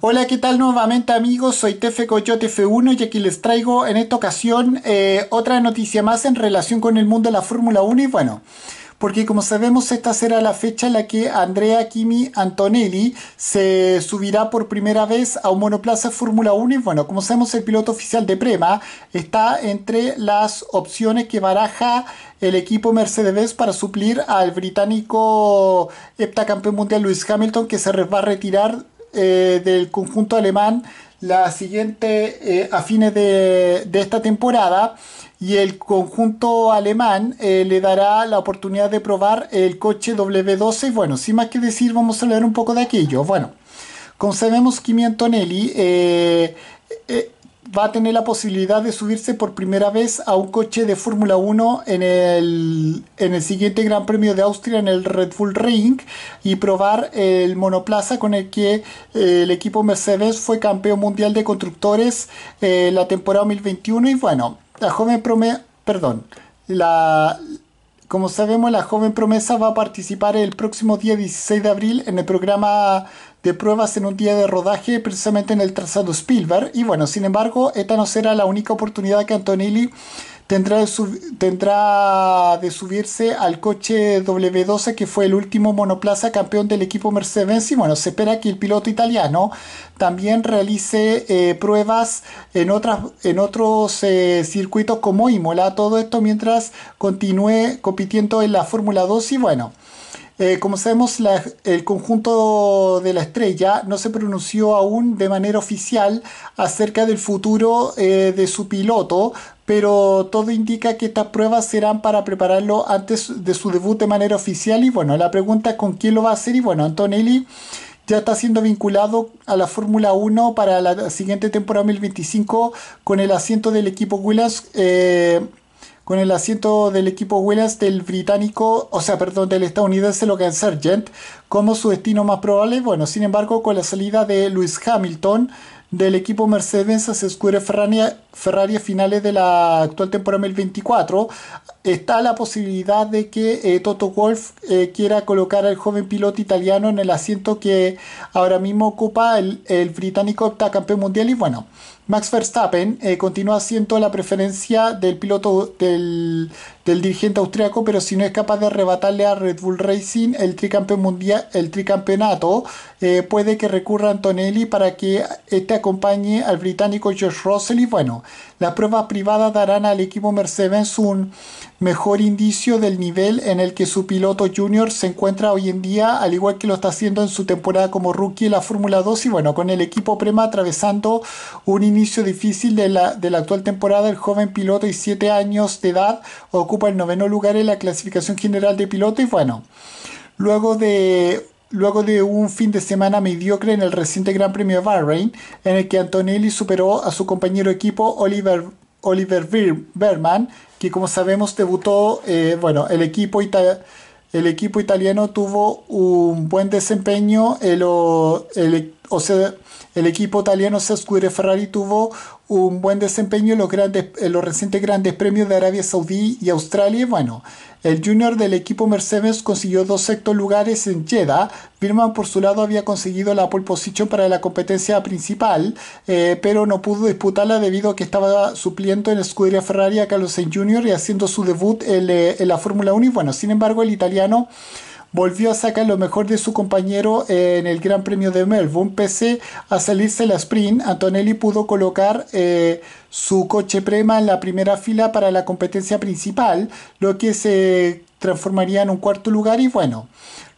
Hola, ¿qué tal nuevamente amigos? Soy Tefe Coyote F1 y aquí les traigo en esta ocasión eh, otra noticia más en relación con el mundo de la Fórmula 1 y bueno, porque como sabemos esta será la fecha en la que Andrea Kimi Antonelli se subirá por primera vez a un monoplaza Fórmula 1 y bueno, como sabemos el piloto oficial de Prema está entre las opciones que baraja el equipo mercedes para suplir al británico heptacampeón mundial Lewis Hamilton que se va a retirar eh, del conjunto alemán la siguiente eh, a fines de, esta temporada y el conjunto alemán eh, le dará la oportunidad de probar el coche W12 bueno sin más que decir vamos a hablar un poco de aquello bueno concebemos Sabemos 500 Nelly va a tener la posibilidad de subirse por primera vez a un coche de Fórmula 1 en el, siguiente Gran Premio de Austria en el Red Bull Ring y probar el monoplaza con el que eh, el equipo Mercedes fue campeón mundial de constructores en eh, la temporada 2021 y bueno, la joven promedio, perdón, la, como sabemos, la joven promesa va a participar el próximo día 16 de abril en el programa de pruebas en un día de rodaje, precisamente en el trazado Spielberg. Y bueno, sin embargo, esta no será la única oportunidad que Antonelli tendrá de, subirse al coche W12 que fue el último monoplaza campeón del equipo Mercedes y bueno, se espera que el piloto italiano también realice eh, pruebas en, otras, en otros eh, circuitos como Imola, todo esto mientras continúe compitiendo en la Fórmula 2 y bueno. Eh, como sabemos, el conjunto de la estrella no se pronunció aún de manera oficial acerca del futuro eh, de su piloto, pero todo indica que estas pruebas serán para prepararlo antes de su debut de manera oficial. Y bueno, la pregunta es con quién lo va a hacer. Y bueno, Antonelli ya está siendo vinculado a la Fórmula 1 para la siguiente temporada 2025 con el asiento del equipo Williams. Eh, con el asiento del equipo Williams del británico, o sea, perdón, del estadounidense Logan Sargent como su destino más probable. Bueno, sin embargo, con la salida de Lewis Hamilton del equipo Mercedes ...a escurre Ferrari, Ferrari a finales de la actual temporada 2024, está la posibilidad de que eh, Toto Wolf eh, quiera colocar al joven piloto italiano en el asiento que ahora mismo ocupa el, británico británico campeón mundial y bueno, Max Verstappen eh, continúa siendo la preferencia del piloto del, dirigente austriaco, pero si no es capaz de arrebatarle a Red Bull Racing el tricampeón mundial, el tricampeonato, eh, puede que recurra a Antonelli para que este acompañe al británico George Russell. Y bueno, las pruebas privadas darán al equipo Mercedes un mejor indicio del nivel en el que su piloto junior se encuentra hoy en día, al igual que lo está haciendo en su temporada como rookie en la Fórmula 2 y bueno, con el equipo Prema atravesando un inicio difícil de la, actual temporada, el joven piloto y 7 años de edad ocupa el noveno lugar en la clasificación general de piloto y bueno, luego de luego de un fin de semana mediocre en el reciente Gran Premio de Bahrain, en el que Antonelli superó a su compañero equipo Oliver Oliver Berman, que como sabemos debutó, eh, bueno, el equipo, el equipo italiano tuvo un buen desempeño, el, el, o sea, el equipo italiano Scuderia Ferrari tuvo un buen desempeño en los, grandes, los recientes grandes premios de Arabia Saudí y Australia. Bueno, el junior del equipo Mercedes consiguió dos sextos lugares en Jeddah. Birman por su lado había conseguido la pole position para la competencia principal, eh, pero no pudo disputarla debido a que estaba supliendo en Scuderia Ferrari a Carlos Sainz Junior y haciendo su debut en, eh, en la Fórmula 1. Y bueno, sin embargo, el italiano volvió a sacar lo mejor de su compañero en el Gran Premio de Melbourne. Pese a salirse la sprint, Antonelli pudo colocar eh, su coche prema en la primera fila para la competencia principal, lo que se transformaría en un cuarto lugar y bueno,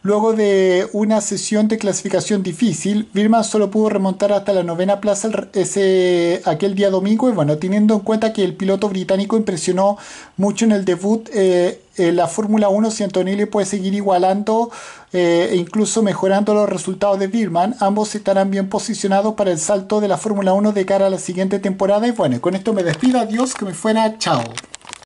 luego de una sesión de clasificación difícil, Birman solo pudo remontar hasta la novena plaza ese, aquel día domingo y bueno, teniendo en cuenta que el piloto británico impresionó mucho en el debut, eh, en la Fórmula 1 si Antonelli puede seguir igualando eh, e incluso mejorando los resultados de Birman, ambos estarán bien posicionados para el salto de la Fórmula 1 de cara a la siguiente temporada y bueno, con esto me despido, adiós, que me fuera, chao.